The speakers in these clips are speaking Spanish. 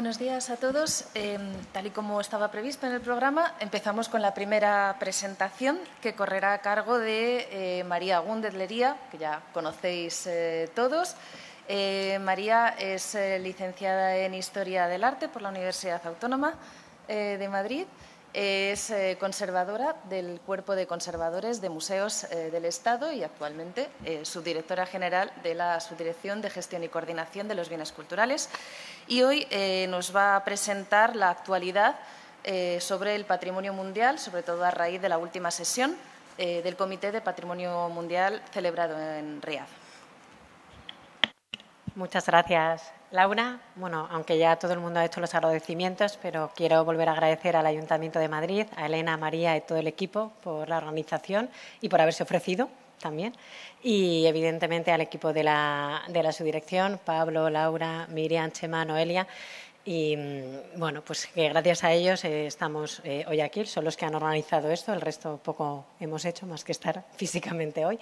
Buenos días a todos. Em, tal y como estaba previsto en el programa, empezamos con la primera presentación que correrá a cargo de eh, María Gundedlería, que ya conocéis eh, todos. Eh, María es licenciada en Historia del Arte por la Universidad Autónoma de Madrid. Es conservadora del Cuerpo de Conservadores de Museos del Estado y actualmente subdirectora general de la Subdirección de Gestión y Coordinación de los Bienes Culturales y hoy eh, nos va a presentar la actualidad eh, sobre el patrimonio mundial, sobre todo a raíz de la última sesión eh, del Comité de Patrimonio Mundial celebrado en Riad. Muchas gracias, Laura. Bueno, aunque ya todo el mundo ha hecho los agradecimientos, pero quiero volver a agradecer al Ayuntamiento de Madrid, a Elena, a María y todo el equipo por la organización y por haberse ofrecido también. Y evidentemente al equipo de la, subdirección, Pablo, Laura, Miriam, Chema, Noelia y mm, bueno, pues que gracias a ellos eh, estamos eh, hoy aquí, son los que han organizado esto, el resto poco hemos hecho más que estar físicamente hoy.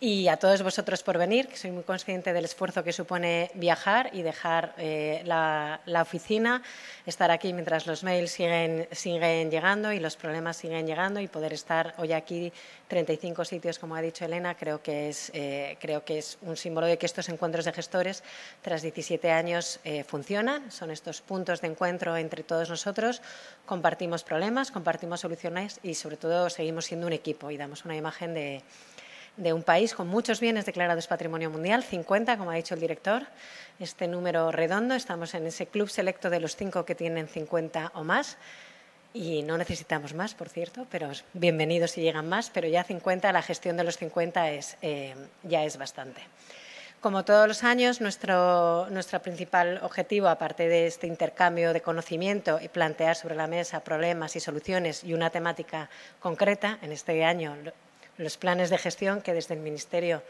Y a todos vosotros por venir, que soy muy consciente del esfuerzo que supone viajar y dejar eh, la, la, oficina, estar aquí mientras los mails siguen, siguen llegando y los problemas siguen llegando y poder estar hoy aquí 35 sitios, como ha dicho Elena, creo que es, creo que es un símbolo de que estos encuentros de gestores tras 17 años funcionan, son estos puntos de encuentro entre todos nosotros, compartimos problemas, compartimos soluciones y sobre todo seguimos siendo un equipo y damos una imagen de, un país con muchos bienes declarados patrimonio mundial, 50, como ha dicho el director. Este número redondo, estamos en ese club selecto de los cinco que tienen 50 o más. Y no necesitamos más, por cierto, pero bienvenidos si llegan más, pero ya 50, la gestión de los 50 es, eh, ya es bastante. Como todos los años, nuestro, principal objetivo, aparte de este intercambio de conocimiento y plantear sobre la mesa problemas y soluciones y una temática concreta, en este año los planes de gestión que desde el Ministerio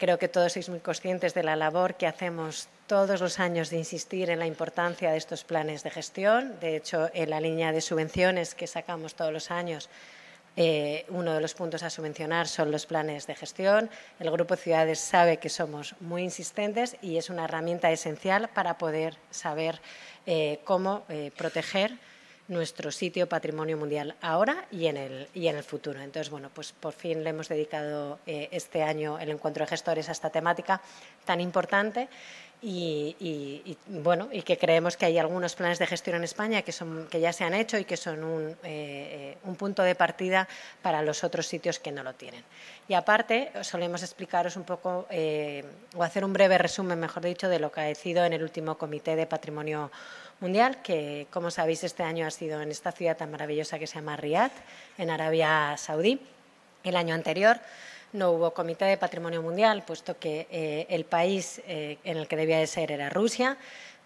creo que todos sois muy conscientes de la labor que hacemos todos los años de insistir en la importancia de estos planes de gestión. De hecho, en la línea de subvenciones que sacamos todos los años eh, uno de los puntos a subvencionar son los planes de gestión. El Grupo Ciudades sabe que somos muy insistentes y es una herramienta esencial para poder saber eh, cómo eh, proteger nuestro sitio patrimonio mundial ahora y en el, futuro. Entonces, bueno, pues por fin le hemos dedicado este año el encuentro de gestores a esta temática tan importante y, que creemos que hay algunos planes de gestión en España que ya se han hecho y que son eh, eh, un, punto de partida para los otros sitios que no lo tienen y aparte solemos explicaros un poco eh, o hacer un breve resumen mejor dicho de lo que ha sido en el último comité de patrimonio mundial que como sabéis este año ha sido en esta ciudad tan maravillosa que se llama Riyadh en Arabia Saudí el año anterior no hubo Comité de Patrimonio Mundial, puesto que eh, el país eh, en el que debía de ser era Rusia.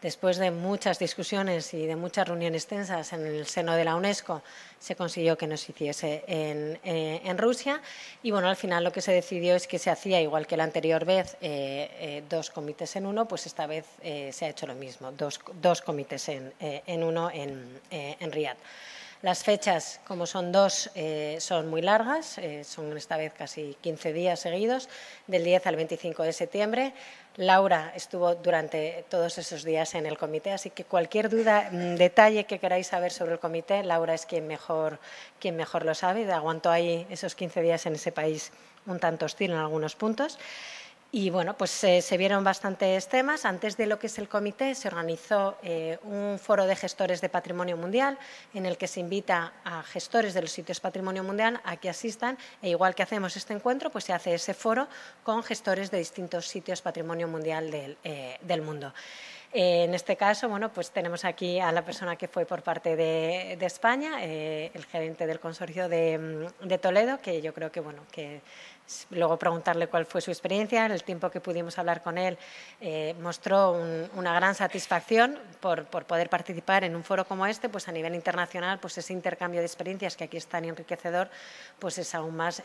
Después de muchas discusiones y de muchas reuniones tensas en el seno de la UNESCO, se consiguió que no se hiciese en, eh, Rusia. Y bueno, al final lo que se decidió es que se hacía, igual que la anterior vez, dos comités en uno, pues esta vez se ha hecho lo mismo, dos, comités en, uno en, en Riyadh. Las fechas, como son dos, eh, son muy largas, eh, son esta vez casi 15 días seguidos, del 10 al 25 de septiembre. Laura estuvo durante todos esos días en el comité, así que cualquier duda, mm, detalle que queráis saber sobre el comité, Laura es quien mejor, quien mejor lo sabe, aguantó ahí esos 15 días en ese país un tanto hostil en algunos puntos. Y bueno, pues se vieron bastantes temas. Antes de lo que es el comité, se organizó eh, un foro de gestores de patrimonio mundial en el que se invita a gestores de los sitios patrimonio mundial a que asistan. E igual que hacemos este encuentro, pues se hace ese foro con gestores de distintos sitios patrimonio mundial del, eh, mundo. Eh, en este caso, bueno, pues tenemos aquí a la persona que fue por parte de, España, el gerente del consorcio de Toledo, que yo creo que, bueno, que luego preguntarle cuál fue su experiencia, en el tiempo que pudimos hablar con él eh, mostró una gran satisfacción por, poder participar en un foro como este, pues a nivel internacional, pues ese intercambio de experiencias que aquí es tan enriquecedor, pues es aún más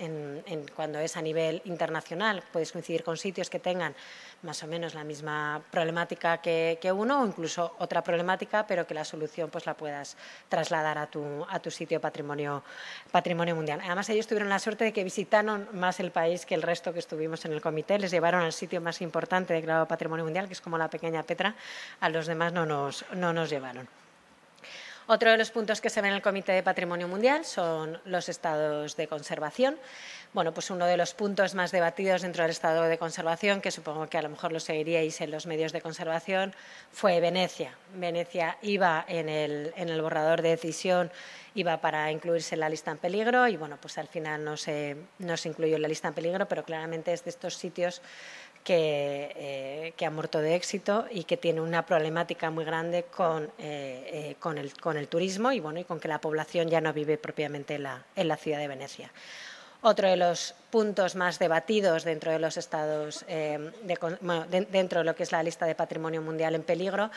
cuando es a nivel internacional. Puedes coincidir con sitios que tengan más o menos la misma problemática que, uno o incluso otra problemática, pero que la solución pues la puedas trasladar a tu, a tu sitio patrimonio, patrimonio mundial. Además, ellos tuvieron la suerte de que visitaron más el país que el resto que estuvimos en el comité. Les llevaron al sitio más importante declarado Patrimonio Mundial, que es como la pequeña Petra. A los demás no nos, no nos llevaron. Otro de los puntos que se ve en el Comité de Patrimonio Mundial son los estados de conservación. Bueno, pues uno de los puntos más debatidos dentro del estado de conservación, que supongo que a lo mejor lo seguiríais en los medios de conservación, fue Venecia. Venecia iba en el, borrador de decisión, iba para incluirse en la lista en peligro y, bueno, pues al final no se, no se incluyó en la lista en peligro, pero claramente es de estos sitios eh, que, ha muerto de éxito y que tiene una problemática muy grande eh, eh, con, el, turismo y, bueno, y con que la población ya no vive propiamente en la, ciudad de Venecia. Otro de los puntos más debatidos dentro de los estados, dentro de lo que es la lista de patrimonio mundial en peligro,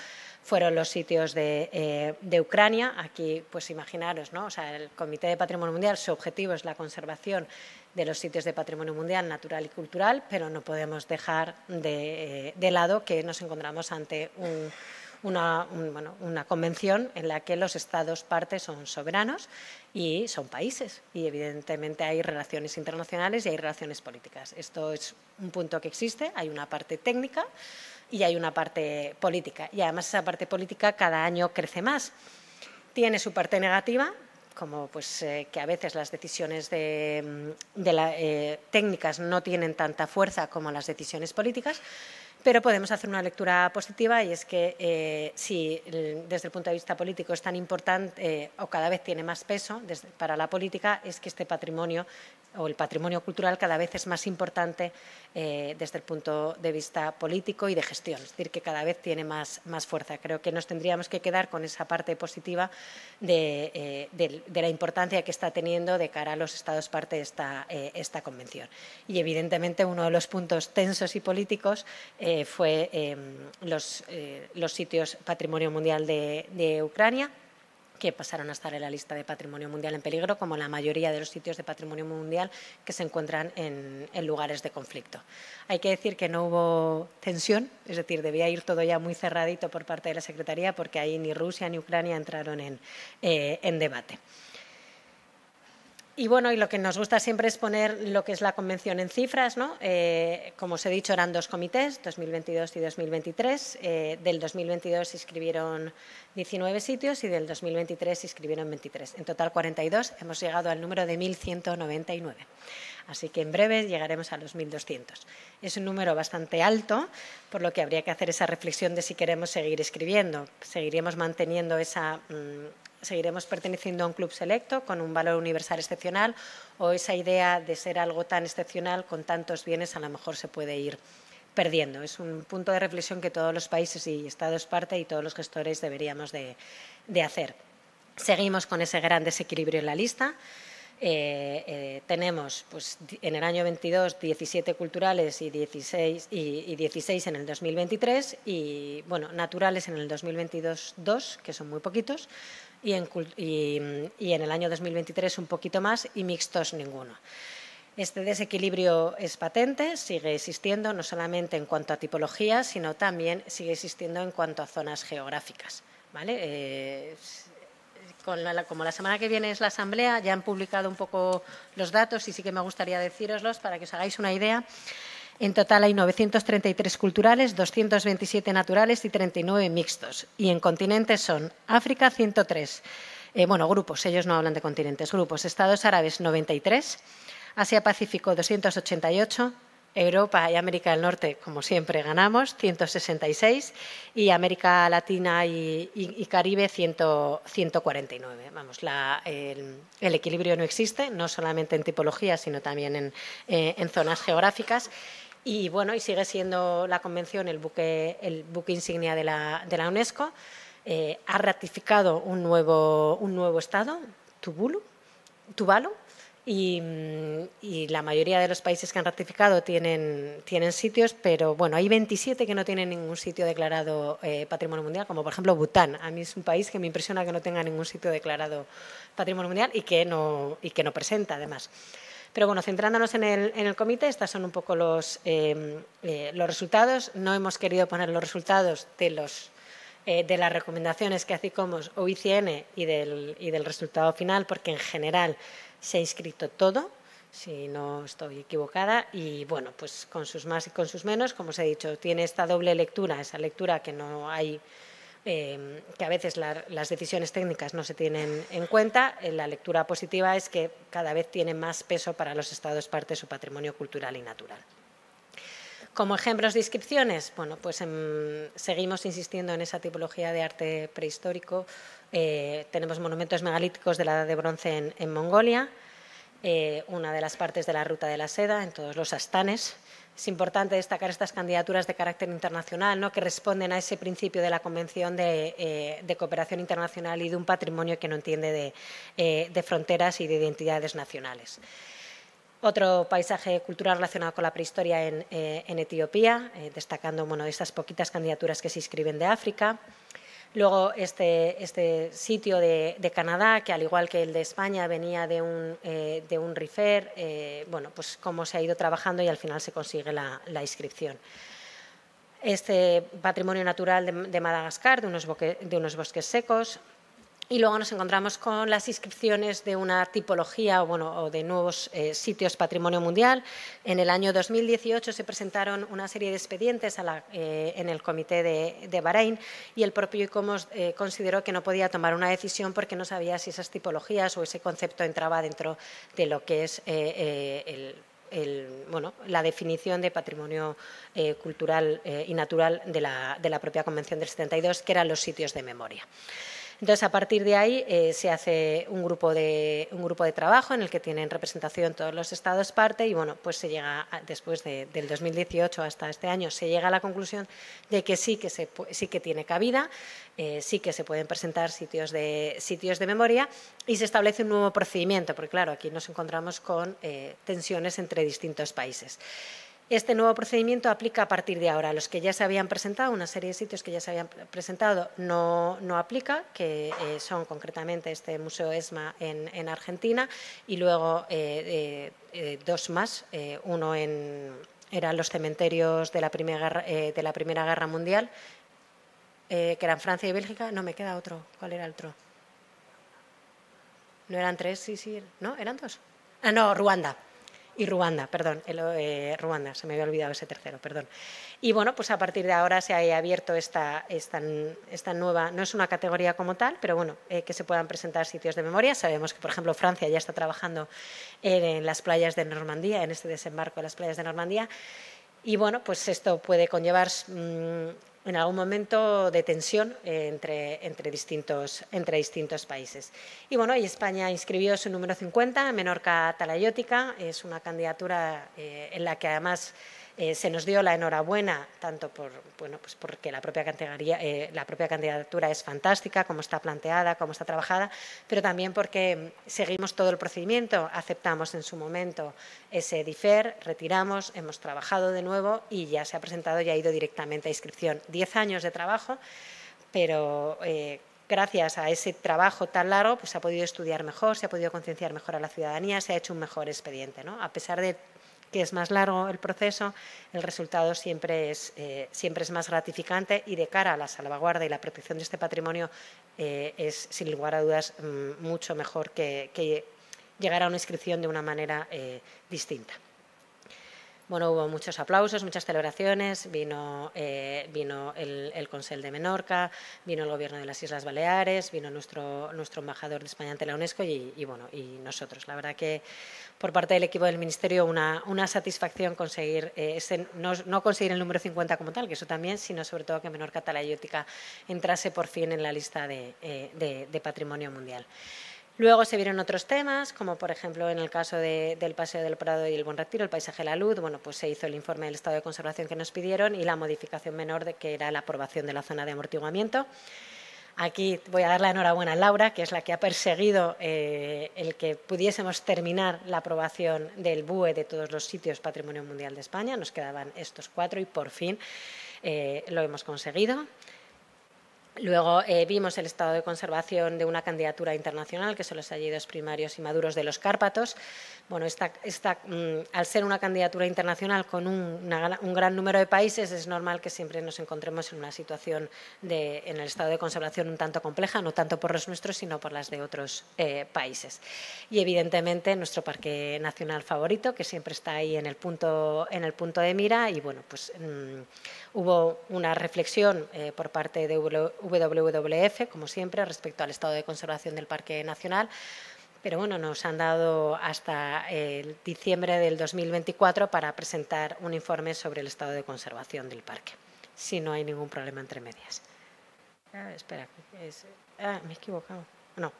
fueron los sitios de, Ucrania. Aquí, pues imaginaros, ¿no? el Comité de Patrimonio Mundial, su objetivo es la conservación de los sitios de patrimonio mundial natural y cultural, pero no podemos dejar de, eh, lado que nos encontramos ante una, una, convención en la que los Estados partes son soberanos y son países. Y evidentemente hay relaciones internacionales y hay relaciones políticas. Esto es un punto que existe. Hay una parte técnica y hay una parte política. Y además esa parte política cada año crece más. Tiene su parte negativa, como pues, eh, que a veces las decisiones de, mm, eh, técnicas no tienen tanta fuerza como las decisiones políticas, pero podemos hacer una lectura positiva y es que eh, si mm, desde el punto de vista político es tan importante o cada vez tiene más peso para la política, es que este patrimonio o el patrimonio cultural cada vez es más importante eh, desde el punto de vista político y de gestión, es decir, que cada vez tiene más, fuerza. Creo que nos tendríamos que quedar con esa parte positiva de, eh, la importancia que está teniendo de cara a los Estados parte de eh, esta, convención. Y evidentemente uno de los puntos tensos y políticos fue em, los, sitios Patrimonio Mundial de Ucrania que pasaron a estar en la lista de patrimonio mundial en peligro, como la mayoría de los sitios de patrimonio mundial que se encuentran en, lugares de conflicto. Hay que decir que no hubo tensión, es decir, debía ir todo ya muy cerradito por parte de la Secretaría, porque ahí ni Rusia ni Ucrania entraron en eh, debate. Y bueno, y lo que nos gusta siempre es poner lo que es la convención en cifras, ¿no? Eh, como os he dicho, eran dos comités, 2022 y 2023. Eh, del 2022 se inscribieron 19 sitios y del 2023 se inscribieron 23. En total, 42. Hemos llegado al número de 1.199. Así que en breve llegaremos a los 1.200. Es un número bastante alto, por lo que habría que hacer esa reflexión de si queremos seguir escribiendo. Seguiríamos manteniendo esa... Mm, seguiremos perteneciendo a un club selecto con un valor universal excepcional o esa idea de ser algo tan excepcional con tantos bienes a lo mejor se puede ir perdiendo. Es un punto de reflexión que todos los países y estados parte y todos los gestores deberíamos de hacer. Seguimos con ese gran desequilibrio en la lista. Eh, eh, tenemos pues, en el año 22 17 culturales y 16, y, 16 en el 2023 y bueno, naturales en el 2022 dos, que son muy poquitos, y en, y en el año 2023 un poquito más y mixtos ninguno. Este desequilibrio es patente, sigue existiendo no solamente en cuanto a tipología, sino también sigue existiendo en cuanto a zonas geográficas. ¿vale? Eh, con la, como la semana que viene es la asamblea, ya han publicado un poco los datos y sí que me gustaría decíroslos para que os hagáis una idea. En total hay 933 culturales, 227 naturales y 39 mixtos. Y en continentes son África 103, eh, bueno, grupos, ellos no hablan de continentes, grupos, Estados Árabes 93, Asia Pacífico 288, Europa y América del Norte, como siempre, ganamos, 166, y América Latina y, Caribe, 149. Vamos, el, equilibrio no existe, no solamente en tipología, sino también eh, en, zonas geográficas. Y bueno, y sigue siendo la convención el buque, insignia de la, UNESCO. Eh, ha ratificado un nuevo, estado, Tubulu, Tuvalu, y, la mayoría de los países que han ratificado tienen, tienen sitios, pero bueno, hay 27 que no tienen ningún sitio declarado eh, patrimonio mundial, como por ejemplo Bután. A mí es un país que me impresiona que no tenga ningún sitio declarado patrimonio mundial y que no, y que no presenta, además. Pero bueno, centrándonos en el, en el comité, estos son un poco los, em, eh, los resultados. No hemos querido poner los resultados de los eh, de las recomendaciones que hace ICOMOS o ICN y del, y del resultado final, porque en general se ha inscrito todo, si no estoy equivocada, y bueno, pues con sus más y con sus menos, como os he dicho, tiene esta doble lectura, esa lectura que no hay, em, que a veces las decisiones técnicas no se tienen en cuenta, eh, la lectura positiva es que cada vez tiene más peso para los estados parte su patrimonio cultural y natural. Como ejemplos de inscripciones, bueno, pues em, seguimos insistiendo en esa tipología de arte prehistórico. Eh, tenemos monumentos megalíticos de la Edad de Bronce en, Mongolia, eh, una de las partes de la Ruta de la Seda, en todos los astanes. Es importante destacar estas candidaturas de carácter internacional, ¿no? que responden a ese principio de la Convención de, eh, Cooperación Internacional y de un patrimonio que no entiende de fronteras y de identidades nacionales. Otro paisaje cultural relacionado con la prehistoria en, eh, Etiopía, eh, destacando bueno, estas poquitas candidaturas que se inscriben de África. Luego este, este sitio de, Canadá, que al igual que el de España venía de un, eh, rifer, bueno, pues cómo se ha ido trabajando y al final se consigue la, inscripción. Este patrimonio natural de, Madagascar, de unos bosques secos, y luego nos encontramos con las inscripciones de una tipología o, de nuevos eh, sitios patrimonio mundial. En el año 2018 se presentaron una serie de expedientes eh, en el comité de, Bahrein y el propio ICOMOS eh, consideró que no podía tomar una decisión porque no sabía si esas tipologías o ese concepto entraba dentro de lo que es la definición de patrimonio cultural y natural de la, de la propia Convención del 72, que eran los sitios de memoria. Entonces, a partir de ahí eh, se hace un grupo, de, un grupo de trabajo en el que tienen representación todos los estados parte y, bueno, pues se llega, después de, del 2018 hasta este año, se llega a la conclusión de que sí que, tiene cabida, eh, sí que se pueden presentar sitios de, sitios de memoria y se establece un nuevo procedimiento, porque, claro, aquí nos encontramos con eh, tensiones entre distintos países. Este nuevo procedimiento aplica a partir de ahora. Los que ya se habían presentado, una serie de sitios que ya se habían presentado, no, aplica, que eh, son concretamente este Museo ESMA en, Argentina y luego eh, eh, dos más, uno en, eran los cementerios de la Primera Guerra, de la primera guerra Mundial, que eran Francia y Bélgica. No, me queda otro. ¿Cuál era el otro? ¿No eran tres? Sí, sí. ¿No? ¿Eran dos? Ah, no, Ruanda y Ruanda, perdón, eh, Ruanda, se me había olvidado ese tercero, perdón. Y bueno, pues a partir de ahora se ha abierto esta, nueva, no es una categoría como tal, pero bueno, eh, que se puedan presentar sitios de memoria. Sabemos que, por ejemplo, Francia ya está trabajando en, las playas de Normandía, en este desembarco de las playas de Normandía. Y bueno, pues esto puede conllevar mm, en algún momento de tensión entre, entre, distintos, entre distintos países. Y bueno, y España inscribió su número 50, Menorca Talayótica, es una candidatura eh, en la que además eh, se nos dio la enhorabuena tanto pues porque eh, la propia, candidatura es fantástica, como está planteada, como está trabajada, pero también porque seguimos todo el procedimiento, aceptamos en su momento ese DIFER, retiramos, hemos trabajado de nuevo y ya se ha presentado y ha ido directamente a inscripción. Diez años de trabajo, pero... Eh, gracias a ese trabajo tan largo, pues se ha podido estudiar mejor, se ha podido concienciar mejor a la ciudadanía, se ha hecho un mejor expediente, ¿no? A pesar de que es más largo el proceso, el resultado siempre es, eh, siempre es más gratificante y de cara a la salvaguarda y la protección de este patrimonio eh, es, sin lugar a dudas, mm, mucho mejor que, llegar a una inscripción de una manera eh, distinta. Bueno, hubo muchos aplausos, muchas celebraciones, vino, eh, vino el, el Consell de Menorca, vino el Gobierno de las Islas Baleares, vino nuestro, nuestro embajador de España ante la UNESCO y, y bueno, y nosotros. La verdad que por parte del equipo del Ministerio una, una satisfacción conseguir, eh, ese, no, conseguir el número 50 como tal, que eso también, sino sobre todo que Menorca Talayótica entrase por fin en la lista de eh, Patrimonio Mundial. Luego se vieron otros temas, como por ejemplo en el caso del Paseo del Prado y el Buen Retiro, el paisaje de la luz, bueno, pues se hizo el informe del estado de conservación que nos pidieron y la modificación menor de que era la aprobación de la zona de amortiguamiento. Aquí voy a dar la enhorabuena a Laura, que es la que ha perseguido eh, el que pudiésemos terminar la aprobación del BUE de todos los sitios Patrimonio Mundial de España. Nos quedaban estos cuatro y por fin eh, lo hemos conseguido. Luego eh, vimos el estado de conservación de una candidatura internacional, que son los hallidos primarios y maduros de los Cárpatos. Bueno, mm, al ser una candidatura internacional con un, gran número de países, es normal que siempre nos encontremos en una situación en el estado de conservación un tanto compleja, no tanto por los nuestros, sino por las de otros eh, países. Y evidentemente nuestro parque nacional favorito, que siempre está ahí en el punto, en el punto de mira, y bueno, pues. Mm, Hubo una reflexión eh, por parte de WWF, como siempre, respecto al estado de conservación del Parque Nacional, pero bueno, nos han dado hasta el diciembre del 2024 para presentar un informe sobre el estado de conservación del parque, si no hay ningún problema entre medias. Ah, espera, ah, me he equivocado. No,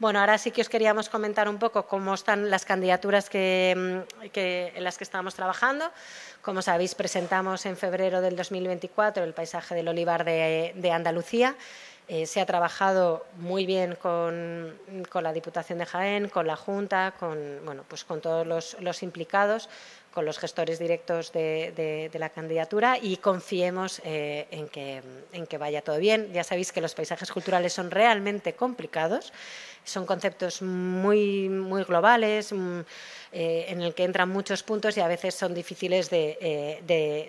bueno, ahora sí que os queríamos comentar un poco cómo están las candidaturas mm, en las que estamos trabajando. Como sabéis, presentamos en febrero del 2024 el paisaje del olivar de, Andalucía. Eh, se ha trabajado muy bien con, la Diputación de Jaén, con la Junta, con, pues con todos los, implicados, con los gestores directos de, la candidatura y confiemos eh, en, que, en que vaya todo bien. Ya sabéis que los paisajes culturales son realmente complicados son conceptos muy, globales, mm, eh, en el que entran muchos puntos y a veces son difíciles eh,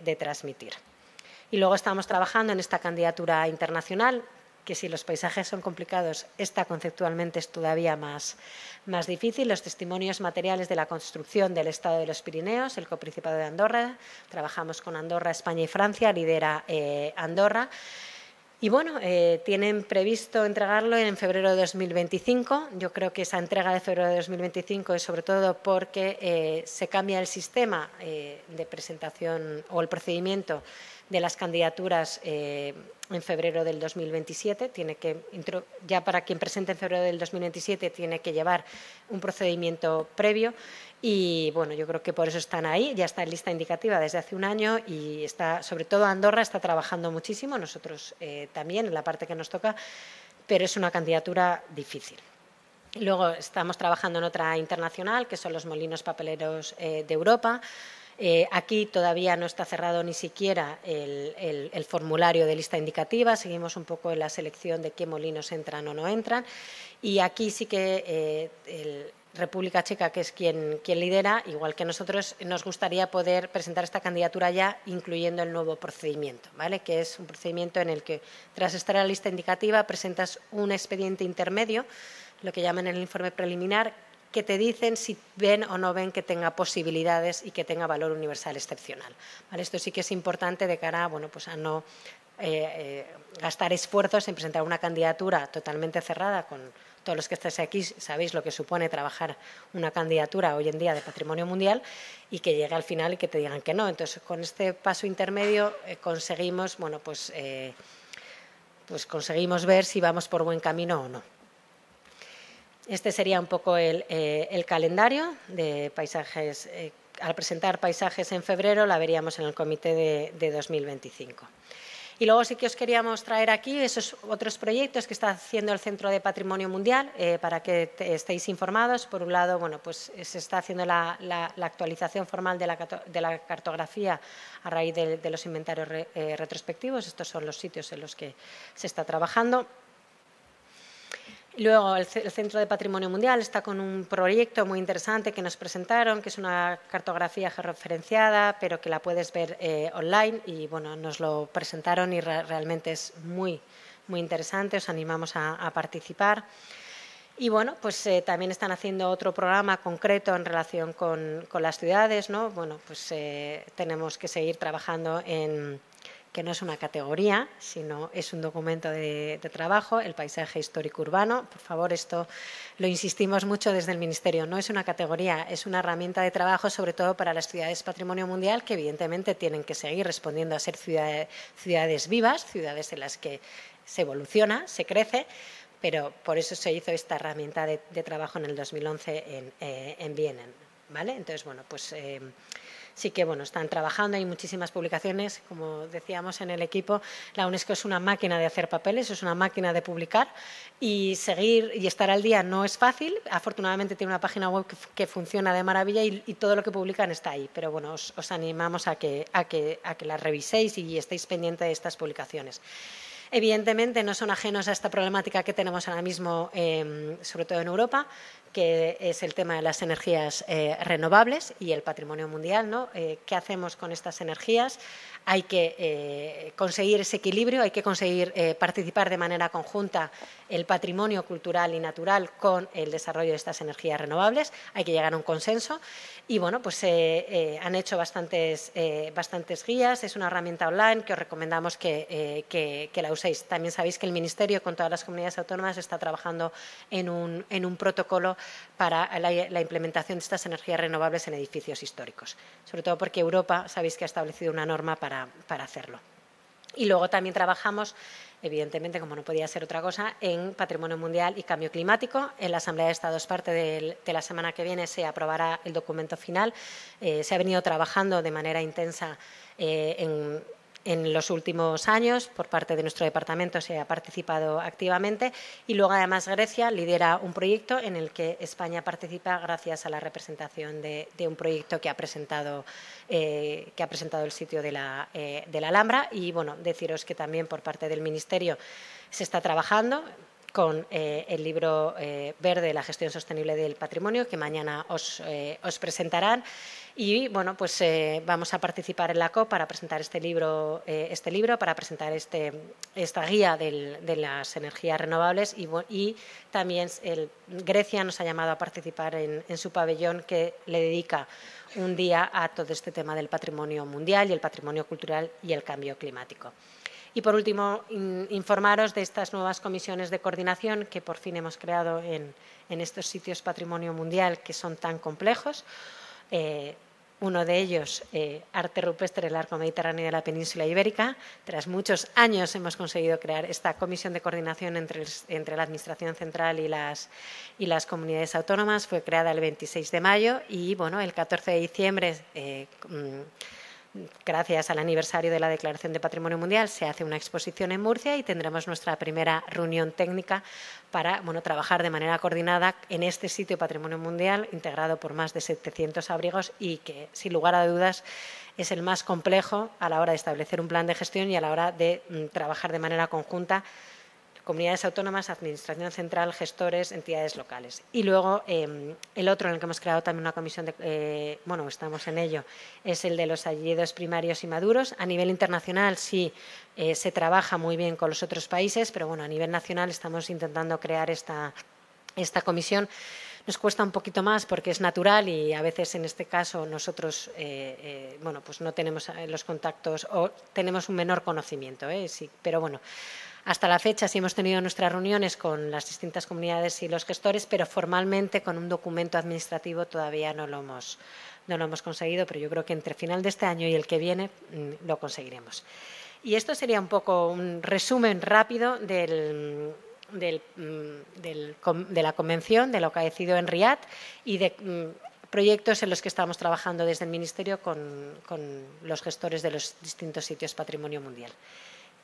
de, transmitir. Y luego estamos trabajando en esta candidatura internacional, que si los paisajes son complicados, esta conceptualmente es todavía más, más difícil. Los testimonios materiales de la construcción del Estado de los Pirineos, el Coprincipado de Andorra. Trabajamos con Andorra, España y Francia, lidera eh, Andorra. Y bueno, eh, tienen previsto entregarlo en febrero de 2025. Yo creo que esa entrega de febrero de 2025 es sobre todo porque eh, se cambia el sistema eh, de presentación o el procedimiento de las candidaturas eh, en febrero del 2027. Tiene que, ya para quien presente en febrero del 2027 tiene que llevar un procedimiento previo y bueno, yo creo que por eso están ahí. Ya está en lista indicativa desde hace un año y está, sobre todo Andorra está trabajando muchísimo, nosotros eh, también en la parte que nos toca, pero es una candidatura difícil. Luego estamos trabajando en otra internacional, que son los molinos papeleros eh, de Europa. Eh, aquí todavía no está cerrado ni siquiera el, formulario de lista indicativa, seguimos un poco en la selección de qué molinos entran o no entran. Y aquí sí que eh, República Checa, que es quien, lidera, igual que nosotros, nos gustaría poder presentar esta candidatura ya incluyendo el nuevo procedimiento, ¿vale? que es un procedimiento en el que, tras estar en la lista indicativa, presentas un expediente intermedio, lo que llaman el informe preliminar, que te dicen si ven o no ven que tenga posibilidades y que tenga valor universal excepcional. Esto sí que es importante de cara bueno, pues a no eh, eh, gastar esfuerzos en presentar una candidatura totalmente cerrada con todos los que estáis aquí sabéis lo que supone trabajar una candidatura hoy en día de patrimonio mundial y que llegue al final y que te digan que no. Entonces, con este paso intermedio eh, conseguimos, bueno, pues, pues conseguimos ver si vamos por buen camino o no. Este sería un poco el, eh, calendario de paisajes. Eh, al presentar paisajes en febrero, la veríamos en el comité de, 2025. Y luego sí que os queríamos traer aquí esos otros proyectos que está haciendo el Centro de Patrimonio Mundial eh, para que estéis informados. Por un lado, bueno, pues se está haciendo la, actualización formal de la, cartografía a raíz de, los inventarios retrospectivos. Estos son los sitios en los que se está trabajando. Luego, el, Centro de Patrimonio Mundial está con un proyecto muy interesante que nos presentaron, que es una cartografía georreferenciada, pero que la puedes ver eh, online y bueno, nos lo presentaron y realmente es muy, muy interesante. Os animamos a, participar. Y bueno, pues eh, también están haciendo otro programa concreto en relación con, las ciudades, ¿no? Bueno, pues eh, tenemos que seguir trabajando en, que no es una categoría, sino es un documento de, trabajo, el paisaje histórico urbano. Por favor, esto lo insistimos mucho desde el Ministerio. No es una categoría, es una herramienta de trabajo, sobre todo para las ciudades patrimonio mundial, que evidentemente tienen que seguir respondiendo a ser ciudades, vivas, ciudades en las que se evoluciona, se crece, pero por eso se hizo esta herramienta de, trabajo en el 2011 eh, en, Viena. Entonces, bueno, pues. Eh, sí que bueno, están trabajando, hay muchísimas publicaciones, como decíamos en el equipo, la UNESCO es una máquina de hacer papeles, es una máquina de publicar y seguir y estar al día no es fácil, afortunadamente tiene una página web que, funciona de maravilla y, todo lo que publican está ahí, pero bueno, os, animamos a que, a, la reviséis y estéis pendientes de estas publicaciones evidentemente no son ajenos a esta problemática que tenemos ahora mismo, em, sobre todo en Europa, que es el tema de las energías eh, renovables y el patrimonio mundial. ¿no? Eh, ¿Qué hacemos con estas energías? Hay que eh, conseguir ese equilibrio, hay que conseguir participar de manera conjunta el patrimonio cultural y natural con el desarrollo de estas energías renovables, hay que llegar a un consenso. Y bueno, pues han hecho bastantes, guías, es una herramienta online que os recomendamos que, la uséis. También sabéis que el Ministerio con todas las comunidades autónomas está trabajando en un protocolo para la, implementación de estas energías renovables en edificios históricos, sobre todo porque Europa, sabéis que ha establecido una norma para, hacerlo. Y luego también trabajamos, evidentemente, como no podía ser otra cosa, en Patrimonio Mundial y Cambio Climático. En la Asamblea de Estados, parte de, la semana que viene, se aprobará el documento final. Eh, se ha venido trabajando de manera intensa eh, en en los últimos años por parte de nuestro departamento se ha participado activamente y luego además Grecia lidera un proyecto en el que España participa gracias a la representación de, un proyecto que ha presentado eh, que ha presentado el sitio eh, de la, Alhambra y bueno deciros que también por parte del Ministerio se está trabajando con eh, el libro verde de la gestión sostenible del patrimonio que mañana os presentarán y bueno, pues eh, vamos a participar en la COP para presentar este libro, eh, este libro para presentar este, esta guía de las energías renovables y, también Grecia nos ha llamado a participar en, su pabellón que le dedica un día a todo este tema del patrimonio mundial y el patrimonio cultural y el cambio climático. Y por último, informaros de estas nuevas comisiones de coordinación que por fin hemos creado en, estos sitios patrimonio mundial que son tan complejos. Eh, uno de ellos, eh, Arte Rupestre el Arco Mediterráneo de la Península Ibérica. Tras muchos años hemos conseguido crear esta comisión de coordinación entre, la Administración Central y las, y las, comunidades autónomas. Fue creada el 26 de mayo y, bueno, el 14 de diciembre eh, mm, gracias al aniversario de la Declaración de Patrimonio Mundial, se hace una exposición en Murcia y tendremos nuestra primera reunión técnica para bueno, trabajar de manera coordinada en este sitio Patrimonio Mundial, integrado por más de 700 abrigos y que, sin lugar a dudas, es el más complejo a la hora de establecer un plan de gestión y a la hora de mm, trabajar de manera conjunta comunidades autónomas, administración central, gestores, entidades locales. Y luego em, el otro en el que hemos creado también una comisión de, eh, bueno, estamos en ello, es el de los ayudos primarios y maduros. A nivel internacional sí eh, se trabaja muy bien con los otros países, pero bueno, a nivel nacional estamos intentando crear esta, esta comisión nos cuesta un poquito más porque es natural y a veces en este caso nosotros eh, bueno pues no tenemos los contactos o tenemos un menor conocimiento pero bueno hasta la fecha sí hemos tenido nuestras reuniones con las distintas comunidades y los gestores, pero formalmente con un documento administrativo todavía no lo hemos, conseguido, pero yo creo que entre final de este año y el que viene mm, lo conseguiremos. Y esto sería un poco un resumen rápido mm, de la convención, de lo que ha decidido en Riad y de mm, proyectos en los que estamos trabajando desde el Ministerio con los gestores de los distintos sitios patrimonio mundial.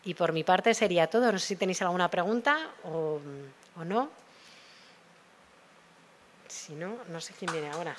Y por mi parte sería todo. No sé si tenéis alguna pregunta o, o no. Si no, no sé quién viene ahora.